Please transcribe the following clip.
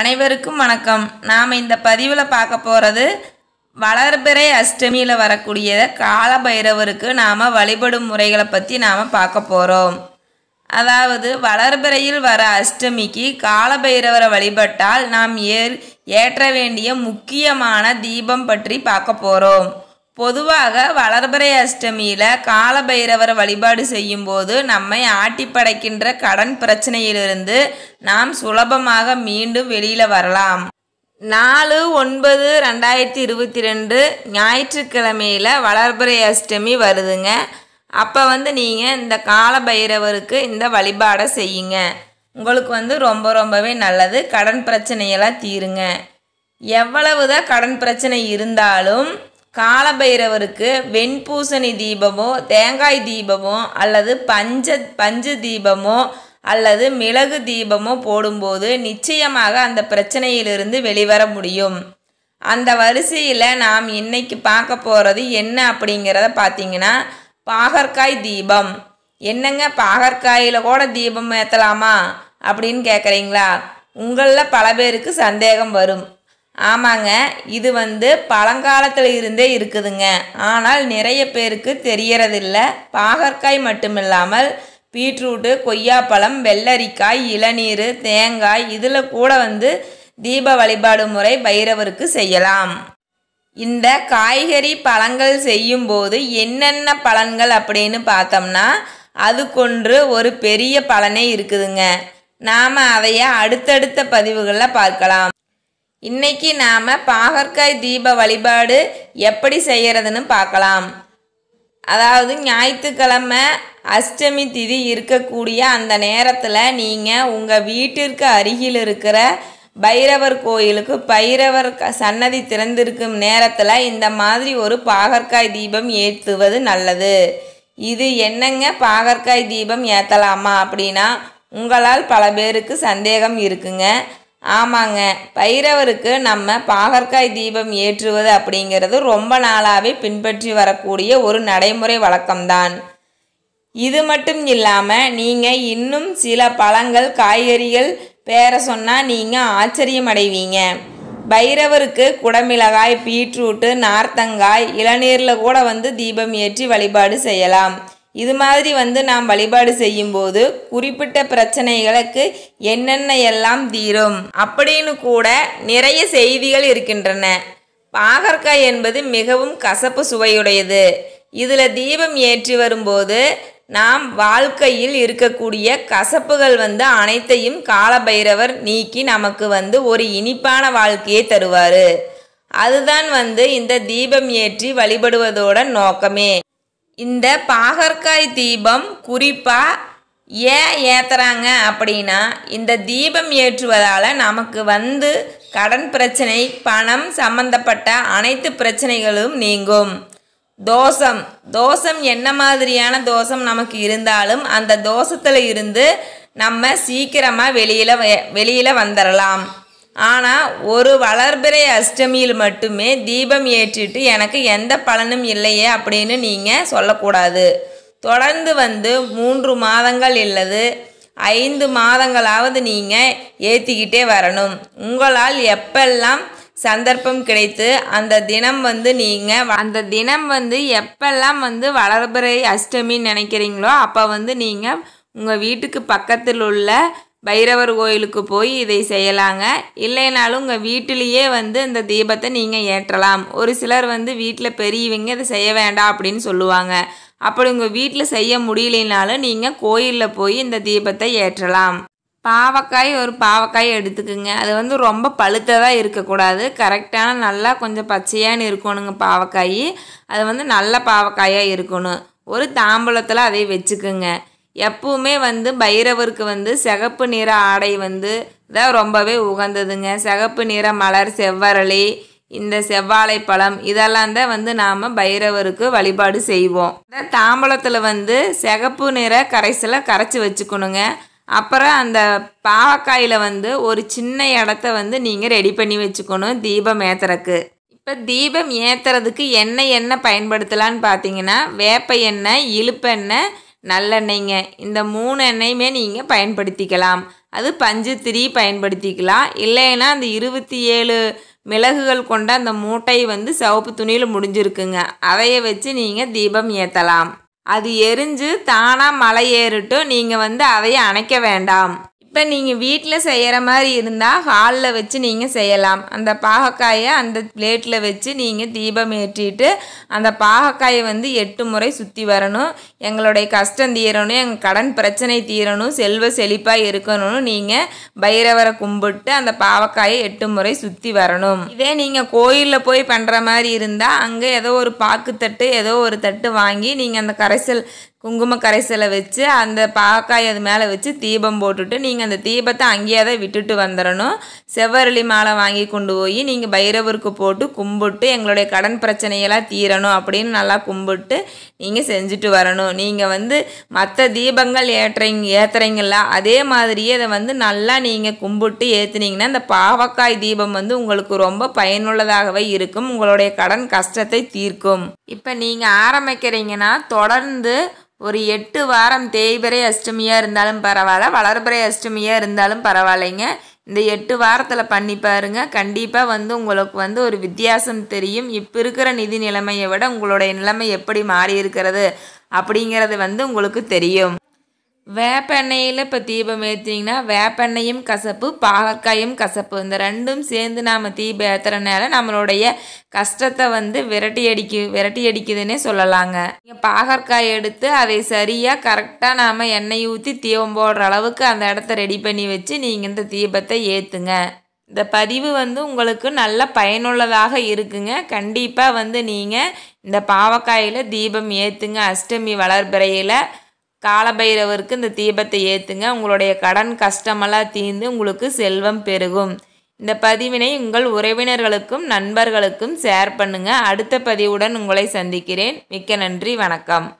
அனைவருக்கும் வணக்கம் நாம் இந்த பதிவில் பார்க்க போகிறது வளர்பிறை அஷ்டமியில் வரக்கூடிய கால பைரவருக்கு நாம் வழிபடும் முறைகளை பற்றி நாம் பார்க்க போகிறோம் அதாவது வளர்பிறையில் வர அஷ்டமிக்கு கால பைரவரை வழிபட்டால் நாம் ஏற்ற வேண்டிய முக்கியமான தீபம் பற்றி பார்க்க போகிறோம் பொதுவாக வளர்பிறை அஷ்டமியில் காலபைரவர் வழிபாடு செய்யும்போது நம்மை ஆட்டி படைக்கின்ற கடன் பிரச்சனையிலிருந்து நாம் சுலபமாக மீண்டும் வெளியில் வரலாம் நாலு ஒன்பது ரெண்டாயிரத்தி இருபத்தி ரெண்டு ஞாயிற்றுக்கிழமையில் வளர்பிறை அஷ்டமி வருதுங்க அப்போ வந்து நீங்கள் இந்த காலபைரவருக்கு இந்த வழிபாடை செய்யுங்க உங்களுக்கு வந்து ரொம்ப ரொம்பவே நல்லது கடன் பிரச்சனையெல்லாம் தீருங்க எவ்வளவுதான் கடன் பிரச்சனை இருந்தாலும் காலபைரவருக்கு வெண்பூசணி தீபமோ தேங்காய் தீபமோ அல்லது பஞ்ச பஞ்சு தீபமோ அல்லது மிளகு தீபமோ போடும்போது நிச்சயமாக அந்த பிரச்சனையிலிருந்து வெளிவர முடியும் அந்த வரிசையில் நாம் இன்னைக்கு பார்க்க போகிறது என்ன அப்படிங்கிறத பார்த்தீங்கன்னா பாகற்காய் தீபம் என்னங்க பாகற்காயில் கூட தீபம் ஏற்றலாமா அப்படின்னு கேட்குறீங்களா உங்களில் பல பேருக்கு சந்தேகம் வரும் ஆமாங்க இது வந்து பழங்காலத்தில் இருந்தே இருக்குதுங்க ஆனால் நிறைய பேருக்கு தெரியறதில்ல பாகற்காய் மட்டுமில்லாமல் பீட்ரூட்டு கொய்யாப்பழம் வெள்ளரிக்காய் இளநீர் தேங்காய் இதில் கூட வந்து தீப வழிபாடு முறை பைரவருக்கு செய்யலாம் இந்த காய்கறி பழங்கள் செய்யும்போது என்னென்ன பலன்கள் அப்படின்னு பார்த்தோம்னா அதுக்கொன்று ஒரு பெரிய பலனே இருக்குதுங்க நாம் அதைய அடுத்தடுத்த பதிவுகளில் பார்க்கலாம் இன்னைக்கு நாம் பாகற்காய் தீப வழிபாடு எப்படி செய்கிறதுன்னு பார்க்கலாம் அதாவது ஞாயிற்றுக்கிழமை அஷ்டமி திதி இருக்கக்கூடிய அந்த நேரத்தில் நீங்கள் உங்கள் வீட்டிற்கு அருகில் இருக்கிற பைரவர் கோயிலுக்கு பைரவர் சன்னதி திறந்திருக்கும் நேரத்தில் இந்த மாதிரி ஒரு பாகற்காய் தீபம் ஏற்றுவது நல்லது இது என்னங்க பாகற்காய் தீபம் ஏற்றலாமா அப்படின்னா உங்களால் பல பேருக்கு சந்தேகம் இருக்குங்க ஆமாங்க பைரவருக்கு நம்ம பாகற்காய் தீபம் ஏற்றுவது அப்படிங்கிறது ரொம்ப நாளாகவே பின்பற்றி வரக்கூடிய ஒரு நடைமுறை வழக்கம்தான் இது மட்டும் இல்லாமல் நீங்கள் இன்னும் சில பழங்கள் காய்கறிகள் பேர சொன்னால் நீங்கள் ஆச்சரியம் அடைவீங்க பைரவருக்கு குடமிளகாய் பீட்ரூட்டு நார்த்தங்காய் இளநீரில் கூட வந்து தீபம் ஏற்றி வழிபாடு செய்யலாம் இது மாதிரி வந்து நாம் வழிபாடு செய்யும்போது குறிப்பிட்ட பிரச்சனைகளுக்கு என்னென்ன எல்லாம் தீரும் அப்படின்னு கூட நிறைய செய்திகள் இருக்கின்றன பாகற்காய் என்பது மிகவும் கசப்பு சுவையுடையது இதில் தீபம் ஏற்றி வரும்போது நாம் வாழ்க்கையில் இருக்கக்கூடிய கசப்புகள் வந்து அனைத்தையும் காலபைரவர் நீக்கி நமக்கு வந்து ஒரு இனிப்பான வாழ்க்கையை தருவார் அதுதான் வந்து இந்த தீபம் ஏற்றி வழிபடுவதோட நோக்கமே இந்த பாகற்காய் தீபம் குறிப்பாக ஏன் ஏற்றுறாங்க அப்படின்னா இந்த தீபம் ஏற்றுவதால் நமக்கு வந்து கடன் பிரச்சனை பணம் சம்பந்தப்பட்ட அனைத்து பிரச்சனைகளும் நீங்கும் தோசம் தோசம் என்ன மாதிரியான தோசம் நமக்கு இருந்தாலும் அந்த தோசத்தில் இருந்து நம்ம சீக்கிரமாக வெளியில் வெளியில் வந்துடலாம் ஆனால் ஒரு வளர்பிறை அஷ்டமியில் மட்டுமே தீபம் ஏற்றிட்டு எனக்கு எந்த பலனும் இல்லையே அப்படின்னு நீங்கள் சொல்லக்கூடாது தொடர்ந்து வந்து மூன்று மாதங்கள் இல்லது ஐந்து மாதங்களாவது நீங்கள் ஏற்றிக்கிட்டே வரணும் உங்களால் எப்பெல்லாம் சந்தர்ப்பம் கிடைத்து அந்த தினம் வந்து நீங்கள் அந்த தினம் வந்து எப்பெல்லாம் வந்து வளர்பிறை அஷ்டமின்னு நினைக்கிறீங்களோ அப்போ வந்து நீங்கள் உங்கள் வீட்டுக்கு பக்கத்தில் உள்ள பைரவர் கோயிலுக்கு போய் இதை செய்யலாங்க இல்லைனாலும் உங்கள் வீட்டிலேயே வந்து இந்த தீபத்தை நீங்கள் ஏற்றலாம் ஒரு சிலர் வந்து வீட்டில் பெரியவங்க இதை செய்ய வேண்டாம் அப்படின்னு சொல்லுவாங்க அப்படி உங்கள் வீட்டில் செய்ய முடியலனாலும் நீங்கள் கோயிலில் போய் இந்த தீபத்தை ஏற்றலாம் பாவக்காய் ஒரு பாவக்காய் எடுத்துக்குங்க அது வந்து ரொம்ப பழுத்ததாக இருக்கக்கூடாது கரெக்டான நல்லா கொஞ்சம் பச்சையானு இருக்கணுங்க பாவக்காய் அது வந்து நல்ல பாவக்காயாக இருக்கணும் ஒரு தாம்பூலத்தில் அதை வச்சுக்குங்க எப்பவுமே வந்து பைரவருக்கு வந்து சிகப்பு நிற ஆடை வந்து தான் ரொம்பவே உகந்ததுங்க சிகப்பு நிற மலர் செவ்வரளி இந்த செவ்வாழை பழம் இதெல்லாம் தான் வந்து நாம் பைரவருக்கு வழிபாடு செய்வோம் இந்த தாம்பழத்தில் வந்து சிகப்பு நிற கரைசலை கரைச்சி வச்சுக்கணுங்க அப்புறம் அந்த பாவக்காயில் வந்து ஒரு சின்ன இடத்த வந்து நீங்கள் ரெடி பண்ணி வச்சுக்கணும் தீபம் ஏத்துறக்கு இப்போ தீபம் ஏற்றுறதுக்கு எண்ணெய் எண்ணெய் பயன்படுத்தலான்னு பார்த்தீங்கன்னா வேப்ப எண்ணெய் இழுப்பெண்ணெய் நல்லெண்ணெய்ங்க இந்த மூணு எண்ணெயுமே நீங்கள் பயன்படுத்திக்கலாம் அது பஞ்சு திரி பயன்படுத்திக்கலாம் இல்லைன்னா அந்த இருபத்தி ஏழு மிளகுகள் கொண்ட அந்த மூட்டை வந்து சிவப்பு துணியில் முடிஞ்சிருக்குங்க அதையை வச்சு நீங்கள் தீபம் ஏற்றலாம் அது எரிஞ்சு தானாக மலை ஏறிட்டும் நீங்கள் வந்து அதையை அணைக்க வேண்டாம் இப்போ நீங்கள் வீட்டில் செய்கிற மாதிரி இருந்தால் ஹாலில் வச்சு நீங்கள் செய்யலாம் அந்த பாகக்காயை அந்த பிளேட்டில் வச்சு நீங்கள் தீபம் ஏற்றிட்டு அந்த பாகக்காயை வந்து எட்டு முறை சுற்றி வரணும் எங்களுடைய கஷ்டம் தீரணும் எங்கள் கடன் பிரச்சனை தீரணும் செல்வ செழிப்பாக இருக்கணும்னு நீங்கள் பைரவரை கும்பிட்டு அந்த பாவக்காயை எட்டு முறை சுற்றி வரணும் இதே நீங்கள் கோயிலில் போய் பண்ணுற மாதிரி இருந்தால் அங்கே ஏதோ ஒரு பாக்கு தட்டு ஏதோ ஒரு தட்டு வாங்கி நீங்கள் அந்த கரைசல் குங்கும கரைசலை வச்சு அந்த பாக்காய் அது மேலே வச்சு தீபம் போட்டுட்டு நீங்கள் அந்த தீபத்தை அங்கேயே தான் விட்டுட்டு வந்துடணும் செவ்வரளி மாலை வாங்கி கொண்டு போய் நீங்கள் பைரவருக்கு போட்டு கும்பிட்டு எங்களுடைய கடன் பிரச்சனையெல்லாம் தீரணும் அப்படின்னு நல்லா கும்பிட்டு நீங்கள் செஞ்சுட்டு வரணும் நீங்கள் வந்து மற்ற தீபங்கள் ஏற்றுறீங்க ஏற்றுறீங்கள அதே மாதிரியே அதை வந்து நல்லா நீங்கள் கும்பிட்டு ஏற்றுனீங்கன்னா அந்த பாவக்காய் தீபம் வந்து உங்களுக்கு ரொம்ப பயனுள்ளதாகவே இருக்கும் உங்களுடைய கடன் கஷ்டத்தை தீர்க்கும் இப்போ நீங்கள் ஆரம்பிக்கிறீங்கன்னா தொடர்ந்து ஒரு எட்டு வாரம் தேய்பிறை அஷ்டமியாக இருந்தாலும் பரவாயில்ல வளர்பிறை அஷ்டமியாக இருந்தாலும் பரவாயில்லைங்க இந்த எட்டு வாரத்தில் பண்ணி பாருங்க கண்டிப்பாக வந்து உங்களுக்கு வந்து ஒரு வித்தியாசம் தெரியும் இப்போ இருக்கிற நிதி நிலைமையை விட உங்களுடைய நிலைமை எப்படி மாறி இருக்கிறது அப்படிங்கிறது வந்து உங்களுக்கு தெரியும் வேப்பெண்ணெயில் இப்போ தீபம் ஏற்றிங்கன்னா வேப்பெண்ணையும் கசப்பு பாகக்காயும் கசப்பு இந்த ரெண்டும் சேர்ந்து நாம் தீபம் ஏற்றுறனால நம்மளுடைய கஷ்டத்தை வந்து விரட்டி அடிக்கு விரட்டி அடிக்குதுன்னே சொல்லலாங்க நீங்கள் பாகற்காய் எடுத்து அதை சரியாக கரெக்டாக நாம் எண்ணெய் ஊற்றி தீபம் போடுற அளவுக்கு அந்த இடத்த ரெடி பண்ணி வச்சு நீங்கள் இந்த தீபத்தை ஏற்றுங்க இந்த பதிவு வந்து உங்களுக்கு நல்ல பயனுள்ளதாக இருக்குங்க கண்டிப்பாக வந்து நீங்கள் இந்த பாவக்காயில் தீபம் ஏற்றுங்க அஷ்டமி வளர்பிறையில் காலபைரவருக்கு இந்த தீபத்தை ஏற்றுங்க உங்களுடைய கடன் கஷ்டமெல்லாம் தீர்ந்து உங்களுக்கு செல்வம் பெருகும் இந்த பதிவினை உங்கள் உறவினர்களுக்கும் நண்பர்களுக்கும் ஷேர் பண்ணுங்கள் அடுத்த பதிவுடன் உங்களை சந்திக்கிறேன் மிக்க நன்றி வணக்கம்